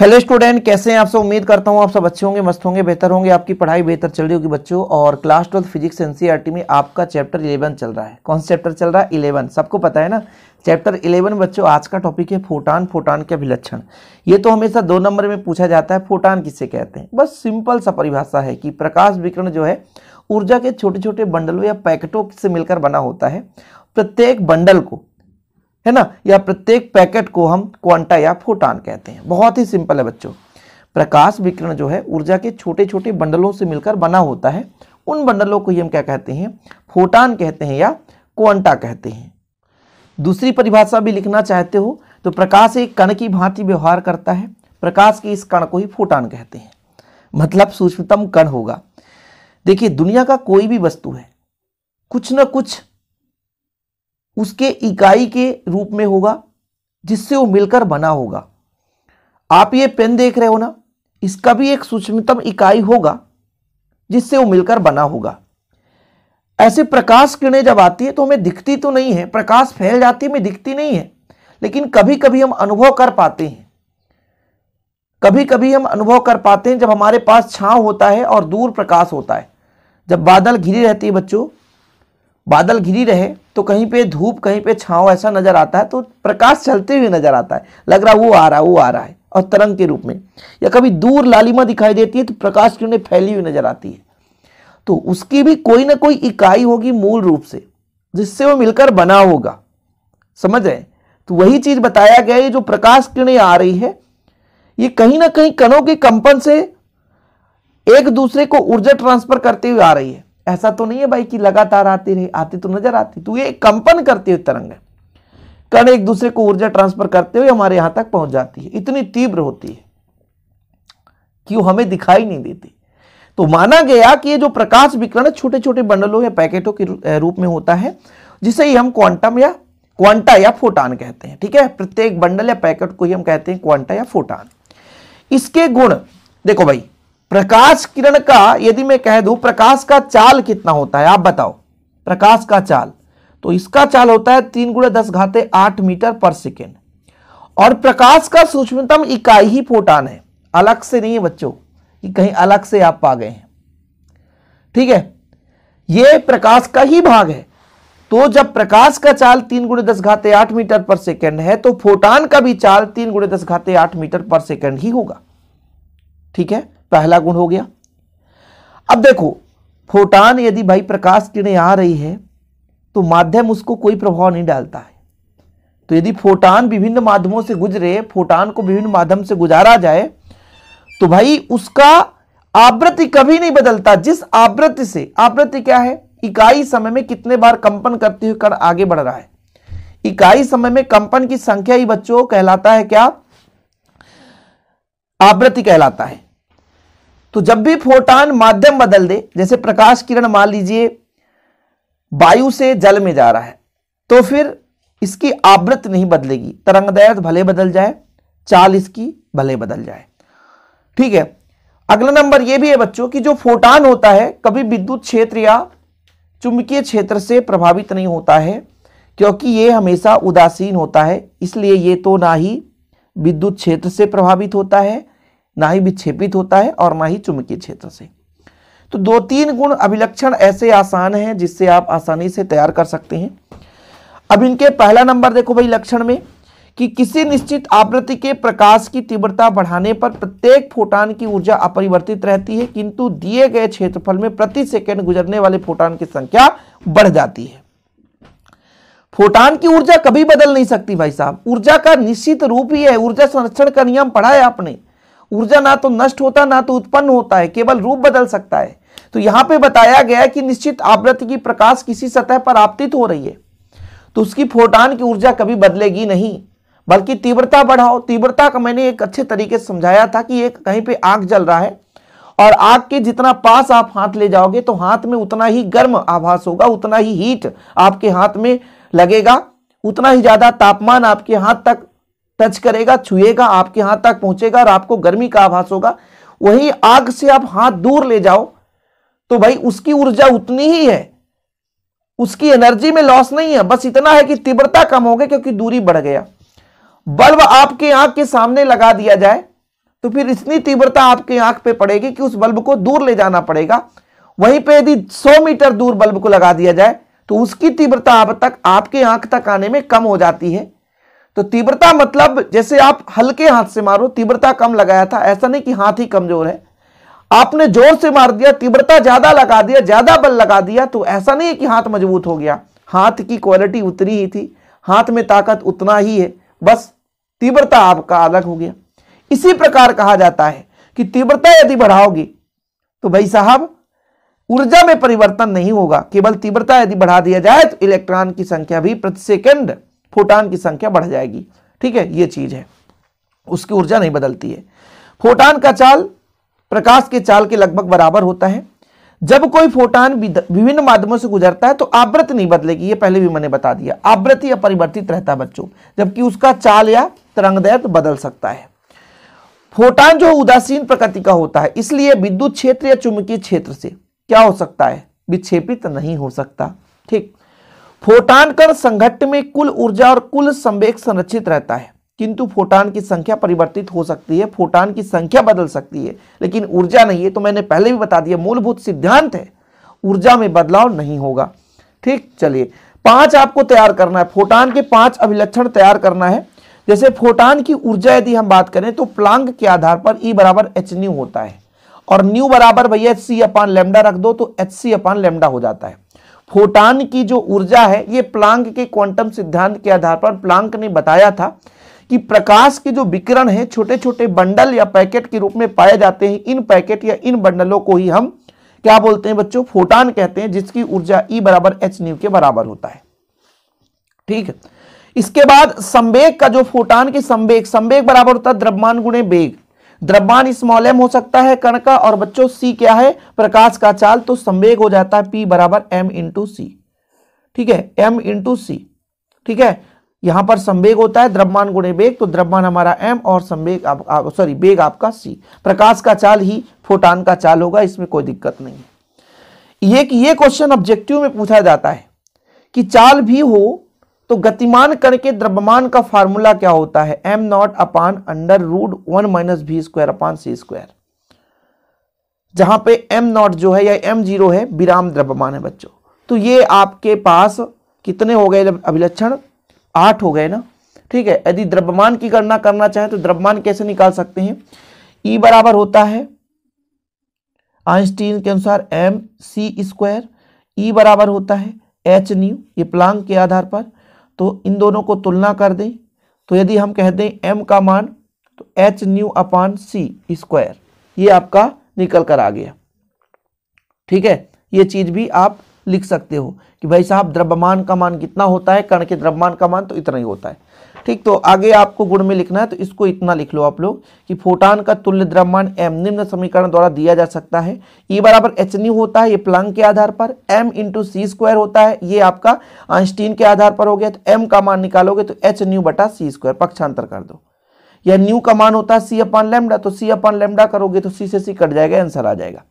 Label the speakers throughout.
Speaker 1: hello student कैसे हैं आप सब उम्मीद करता हूं आप सब अच्छे होंगे मस्त होंगे बेहतर होंगे आपकी पढ़ाई बेहतर चल रही होगी बच्चों और क्लास ट्वेल्थ फिजिक्स एनसीईआरटी में आपका चैप्टर इलेवन चल रहा है कौन सा चैप्टर चल रहा है इलेवन सबको पता है ना चैप्टर इलेवन बच्चों आज का टॉपिक है फोटान फोटान के अभिलक्षण ये तो हमेशा दो नंबर में पूछा जाता है फोटान किससे कहते हैं बस सिंपल सा परिभाषा है कि प्रकाश विकरण जो है ऊर्जा के छोटे छोटे बंडलों या पैकेटों से मिलकर बना होता है प्रत्येक बंडल को है ना या प्रत्येक पैकेट को हम क्वांटा या फोटान कहते हैं बहुत ही सिंपल है बच्चों प्रकाश विकिरण जो है ऊर्जा के छोटे छोटे बंडलों से मिलकर बना होता है उन बंडलों को ही हम क्या कहते हैं फोटान कहते हैं या क्वांटा कहते हैं दूसरी परिभाषा भी लिखना चाहते हो तो प्रकाश एक कण की भांति व्यवहार करता है प्रकाश के इस कण को ही फोटान कहते हैं मतलब सूक्ष्मतम कण होगा देखिए दुनिया का कोई भी वस्तु है कुछ ना कुछ उसके इकाई के रूप में होगा जिससे वो मिलकर बना होगा आप ये पेन देख रहे हो ना इसका भी एक सूक्ष्मतम इकाई होगा जिससे वो मिलकर बना होगा ऐसे प्रकाश किरणें जब आती है तो हमें दिखती तो नहीं है प्रकाश फैल जाती हमें दिखती नहीं है लेकिन कभी कभी हम अनुभव कर पाते हैं कभी कभी हम अनुभव कर पाते हैं जब हमारे पास छांव होता है और दूर प्रकाश होता है जब बादल घिरी रहती है बच्चों बादल घिरी रहे तो कहीं पे धूप कहीं पे छांव ऐसा नज़र आता है तो प्रकाश चलते हुए नज़र आता है लग रहा है वो आ रहा है वो आ रहा है और तरंग के रूप में या कभी दूर लालिमा दिखाई देती है तो प्रकाश की उन्हें फैली हुई नज़र आती है तो उसकी भी कोई ना कोई इकाई होगी मूल रूप से जिससे वो मिलकर बना होगा समझ रहे तो वही चीज़ बताया गया है जो प्रकाश किरणें आ रही है ये कहीं ना कहीं कणों के कंपन से एक दूसरे को ऊर्जा ट्रांसफर करते हुए आ रही है ऐसा तो नहीं है भाई कि लगातार आती रही आती तो नजर आती तो ये कंपन करती हुई तरंग कण एक दूसरे को ऊर्जा ट्रांसफर करते हुए हमारे यहां तक पहुंच जाती है इतनी तीव्र होती है कि वो हमें दिखाई नहीं देती तो माना गया कि ये जो प्रकाश विकरण छोटे छोटे बंडलों या पैकेटों के रूप में होता है जिसे ही हम क्वांटम या क्वांटा या फोटान कहते हैं ठीक है प्रत्येक बंडल या पैकेट को ही हम कहते हैं क्वांटा या फोटान इसके गुण देखो भाई प्रकाश किरण का यदि मैं कह दूं प्रकाश का चाल कितना होता है आप बताओ प्रकाश का चाल तो इसका चाल होता है तीन गुड़े दस घाते आठ मीटर पर सेकेंड और प्रकाश का सूक्ष्मतम इकाई ही फोटान है अलग से नहीं है बच्चों कि कहीं अलग से आप पा गए हैं ठीक है यह प्रकाश का ही भाग है तो जब प्रकाश का चाल तीन गुणे दस घाते आठ मीटर पर सेकेंड है तो फोटान का भी चाल तीन गुणे दस घाते आठ मीटर पर सेकेंड ही होगा ठीक है पहला गुण हो गया अब देखो फोटान यदि भाई प्रकाश किरणें आ रही है तो माध्यम उसको कोई प्रभाव नहीं डालता है तो यदि फोटान विभिन्न माध्यमों से गुजरे फोटान को विभिन्न माध्यम से गुजारा जाए तो भाई उसका आवृत्ति कभी नहीं बदलता जिस आवृत्ति से आवृत्ति क्या है इकाई समय में कितने बार कंपन करते हुए कण आगे बढ़ रहा है इकाई समय में कंपन की संख्या ही बच्चों कहलाता है क्या आवृत्ति कहलाता है तो जब भी फोटान माध्यम बदल दे जैसे प्रकाश किरण मान लीजिए वायु से जल में जा रहा है तो फिर इसकी आवृत नहीं बदलेगी तरंग दैर्ध भले बदल जाए चाल इसकी भले बदल जाए ठीक है अगला नंबर यह भी है बच्चों कि जो फोटान होता है कभी विद्युत क्षेत्र या चुंबकीय क्षेत्र से प्रभावित नहीं होता है क्योंकि ये हमेशा उदासीन होता है इसलिए यह तो ना ही विद्युत क्षेत्र से प्रभावित होता है ना ही विक्षेपित होता है और ना ही चुंबकीय क्षेत्र से तो दो तीन गुण अभिलक्षण ऐसे आसान हैं जिससे आप आसानी से तैयार कर सकते हैं अब इनके पहला नंबर देखो भाई लक्षण में कि किसी निश्चित आवृत्ति के प्रकाश की तीव्रता बढ़ाने पर प्रत्येक फोटान की ऊर्जा अपरिवर्तित रहती है किंतु दिए गए क्षेत्रफल में प्रति सेकंड गुजरने वाले फोटान की संख्या बढ़ जाती है फोटान की ऊर्जा कभी बदल नहीं सकती भाई साहब ऊर्जा का निश्चित रूप ही है ऊर्जा संरक्षण का नियम पढ़ा है आपने ऊर्जा ना तो नष्ट होता ना तो उत्पन्न होता है केवल रूप बदल सकता है तो यहां पे बताया गया कि निश्चित आवृत्ति की प्रकाश किसी सतह पर आपतित हो रही है तो उसकी फोटान की ऊर्जा कभी बदलेगी नहीं बल्कि तीव्रता बढ़ाओ तीव्रता का मैंने एक अच्छे तरीके से समझाया था कि एक कहीं पे आग जल रहा है और आग के जितना पास आप हाथ ले जाओगे तो हाथ में उतना ही गर्म आभास होगा उतना ही हीट आपके हाथ में लगेगा उतना ही ज़्यादा तापमान आपके हाथ तक टच करेगा छुएगा आपके हाथ तक पहुंचेगा और आपको गर्मी का आभास होगा वही आग से आप हाथ दूर ले जाओ तो भाई उसकी ऊर्जा उतनी ही है उसकी एनर्जी में लॉस नहीं है बस इतना है कि तीव्रता कम हो गई क्योंकि दूरी बढ़ गया बल्ब आपके आंख के सामने लगा दिया जाए तो फिर इतनी तीव्रता आपके आंख पे पड़ेगी कि उस बल्ब को दूर ले जाना पड़ेगा वहीं पे यदि 100 मीटर दूर बल्ब को लगा दिया जाए तो उसकी तीव्रता अब तक आपके आंख तक आने में कम हो जाती है तो तीव्रता मतलब जैसे आप हल्के हाथ से मारो तीव्रता कम लगाया था ऐसा नहीं कि हाथ ही कमजोर है आपने जोर से मार दिया तीव्रता ज्यादा लगा दिया ज्यादा बल लगा दिया तो ऐसा नहीं है कि हाथ मजबूत हो गया हाथ की क्वालिटी उतनी ही थी हाथ में ताकत उतना ही है बस तीव्रता आपका अलग हो गया इसी प्रकार कहा जाता है कि तीव्रता यदि बढ़ाओगे तो भाई साहब ऊर्जा में परिवर्तन नहीं होगा केवल तीव्रता यदि बढ़ा दिया जाए तो इलेक्ट्रॉन की संख्या भी प्रति सेकेंड फोटान की संख्या बढ़ जाएगी ठीक है ये चीज है उसकी ऊर्जा नहीं बदलती है फोटान का चाल प्रकाश के चाल के लगभग बराबर होता है जब कोई फोटान विभिन्न माध्यमों से गुजरता है तो आवृत नहीं बदलेगी ये पहले भी मैंने बता दिया आवृत या परिवर्तित रहता है बच्चों जबकि उसका चाल या तरंग तरंगदैर्घ्य बदल सकता है फोटान जो उदासीन प्रकृति का होता है इसलिए विद्युत क्षेत्र या चुंबकीय क्षेत्र से क्या हो सकता है विक्षेपित नहीं हो सकता ठीक फोटान कण संघट्ट में कुल ऊर्जा और कुल संवेग संरक्षित रहता है किंतु फोटान की संख्या परिवर्तित हो सकती है फोटान की संख्या बदल सकती है लेकिन ऊर्जा नहीं है तो मैंने पहले भी बता दिया मूलभूत सिद्धांत है ऊर्जा में बदलाव नहीं होगा ठीक चलिए पांच आपको तैयार करना है फोटान के पांच अभिलक्षण तैयार करना है जैसे फोटान की ऊर्जा यदि हम बात करें तो प्लांग के आधार पर ई e बराबर एच न्यू होता है और न्यू बराबर भैया एच सी अपान लेमडा रख दो तो एच सी अपान लेमडा हो जाता है फोटान की जो ऊर्जा है ये प्लांक के क्वांटम सिद्धांत के आधार पर प्लांक ने बताया था कि प्रकाश के जो विकिरण है छोटे छोटे बंडल या पैकेट के रूप में पाए जाते हैं इन पैकेट या इन बंडलों को ही हम क्या बोलते हैं बच्चों फोटान कहते हैं जिसकी ऊर्जा ई e बराबर एच न्यू के बराबर होता है ठीक है इसके बाद संवेग का जो फोटान की संवेग संवेग बराबर होता है द्रव्यमान गुणे वेग द्रव्यमान स्मॉल एम हो सकता है कण का और बच्चों सी क्या है प्रकाश का चाल तो संवेग हो जाता है पी बराबर एम इंटू सी ठीक है एम इंटू सी ठीक है यहां पर संवेग होता है द्रव्यमान गुणे वेग तो द्रव्यमान हमारा एम और संवेग आप, आप सॉरी वेग आपका सी प्रकाश का चाल ही फोटान का चाल होगा इसमें कोई दिक्कत नहीं है ये क्वेश्चन ऑब्जेक्टिव में पूछा जाता है कि चाल भी हो तो गतिमान कण के द्रव्यमान का फार्मूला क्या होता है M naught upon under root one minus v square upon C square जहां पे एम नॉट जो है या एम जीरो है विराम द्रव्यमान है बच्चों तो ये आपके पास कितने हो गए अभिलक्षण आठ हो गए ना ठीक है यदि द्रव्यमान की गणना करना चाहे तो द्रव्यमान कैसे निकाल सकते हैं ई e बराबर होता है आइंस्टीन के अनुसार M C square E e बराबर होता है एच न्यू ये प्लांग के आधार पर तो इन दोनों को तुलना कर दें तो यदि हम कह दें एम का मान तो H nu upon C square ये आपका निकल कर आ गया ठीक है ये चीज़ भी आप लिख सकते हो कि भाई साहब द्रव्यमान का मान कितना होता है कण के द्रव्यमान का मान तो इतना ही होता है ठीक तो आगे आपको गुण में लिखना है तो इसको इतना लिख लो आप लोग कि फोटान का तुल्य द्रव्यमान एम निम्न समीकरण द्वारा दिया जा सकता है ई e बराबर एच न्यू होता है ये प्लांग के आधार पर एम इंटू सी स्क्वायर होता है ये आपका आइंस्टीन के आधार पर हो गया तो एम का मान निकालोगे तो एच न्यू बटा सी स्क्वायर पक्षांतर कर दो या न्यू का मान होता है सी अपॉन लेमडा तो सी अपॉन लेमडा करोगे तो सी से सी कट जाएगा आंसर आ जाएगा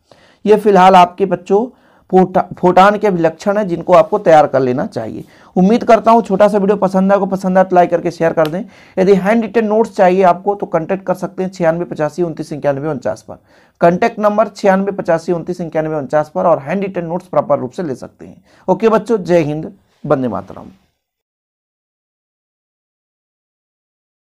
Speaker 1: ये फिलहाल आपके बच्चों फोटान के विलक्षण है जिनको आपको तैयार कर लेना चाहिए उम्मीद करता हूँ छोटा सा वीडियो पसंद आया को पसंद आया तो लाइक करके शेयर कर दें यदि हैंड रिटेन नोट्स चाहिए आपको तो कॉन्टैक्ट कर सकते हैं छियानवे पचासी उनतीस इक्यानवे उनचास पर कॉन्टैक्ट नंबर छियानवे पचासी उनतीस इक्यानवे उनचास पर और हैंड रिटेन नोट्स प्रॉपर रूप से ले सकते हैं ओके बच्चों जय हिंद बंदे मातराम